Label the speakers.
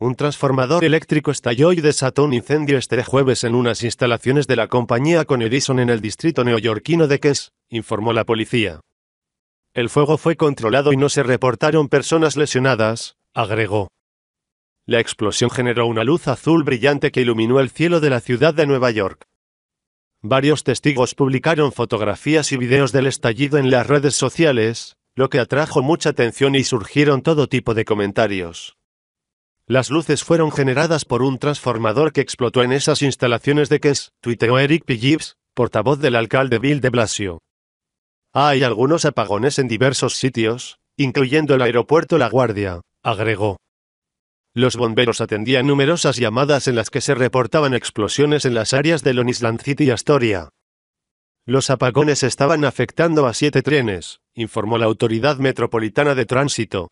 Speaker 1: Un transformador eléctrico estalló y desató un incendio este jueves en unas instalaciones de la compañía con Edison en el distrito neoyorquino de Kess, informó la policía. El fuego fue controlado y no se reportaron personas lesionadas, agregó. La explosión generó una luz azul brillante que iluminó el cielo de la ciudad de Nueva York. Varios testigos publicaron fotografías y videos del estallido en las redes sociales, lo que atrajo mucha atención y surgieron todo tipo de comentarios. Las luces fueron generadas por un transformador que explotó en esas instalaciones de Kess, tuiteó Eric P. Gibbs, portavoz del alcalde Bill de Blasio. Hay algunos apagones en diversos sitios, incluyendo el aeropuerto La Guardia, agregó. Los bomberos atendían numerosas llamadas en las que se reportaban explosiones en las áreas de Long City y Astoria. Los apagones estaban afectando a siete trenes, informó la Autoridad Metropolitana de Tránsito,